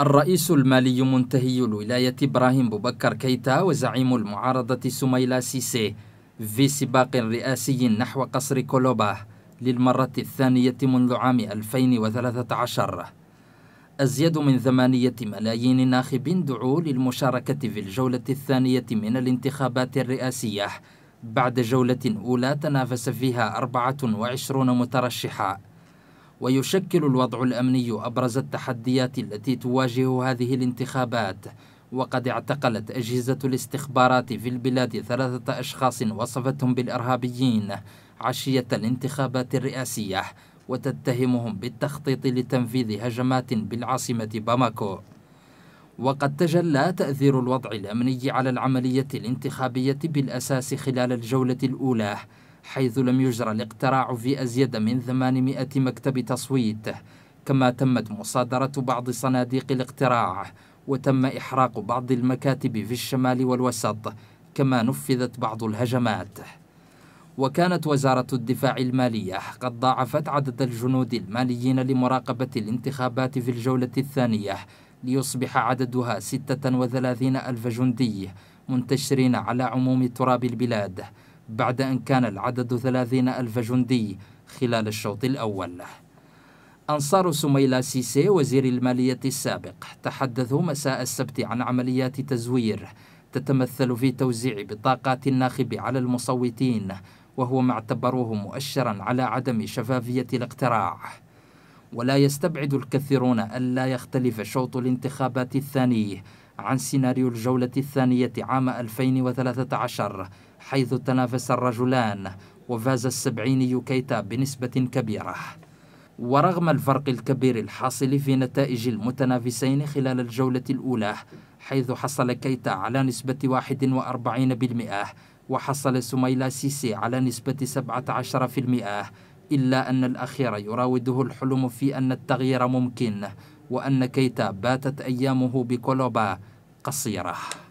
الرئيس المالي منتهي الولاية إبراهيم بوبكر كيتا وزعيم المعارضة سميلا سيسي في سباق رئاسي نحو قصر كولوبا للمرة الثانية منذ عام 2013 أزيد من ثمانية ملايين ناخب دعوا للمشاركة في الجولة الثانية من الانتخابات الرئاسية بعد جولة أولى تنافس فيها 24 مترشحا ويشكل الوضع الأمني أبرز التحديات التي تواجه هذه الانتخابات وقد اعتقلت أجهزة الاستخبارات في البلاد ثلاثة أشخاص وصفتهم بالإرهابيين عشية الانتخابات الرئاسية وتتهمهم بالتخطيط لتنفيذ هجمات بالعاصمة باماكو وقد تجلى تأثير الوضع الأمني على العملية الانتخابية بالأساس خلال الجولة الأولى حيث لم يجرى الاقتراع في أزيد من 800 مكتب تصويت كما تمت مصادرة بعض صناديق الاقتراع وتم إحراق بعض المكاتب في الشمال والوسط كما نفذت بعض الهجمات وكانت وزارة الدفاع المالية قد ضاعفت عدد الجنود الماليين لمراقبة الانتخابات في الجولة الثانية ليصبح عددها 36 ألف جندي منتشرين على عموم تراب البلاد بعد أن كان العدد ثلاثين ألف جندي خلال الشوط الأول أنصار سميلة سيسي وزير المالية السابق تحدثوا مساء السبت عن عمليات تزوير تتمثل في توزيع بطاقات الناخب على المصوتين وهو ما اعتبروه مؤشرا على عدم شفافية الاقتراع ولا يستبعد الكثيرون ألا يختلف شوط الانتخابات الثاني عن سيناريو الجولة الثانية عام 2013 حيث تنافس الرجلان وفاز السبعيني كيتا بنسبة كبيرة ورغم الفرق الكبير الحاصل في نتائج المتنافسين خلال الجولة الأولى حيث حصل كيتا على نسبة 41% وحصل سميلا سيسي على نسبة 17% إلا أن الأخير يراوده الحلم في أن التغيير ممكن وأن كيتا باتت أيامه بكولوبا قصيرة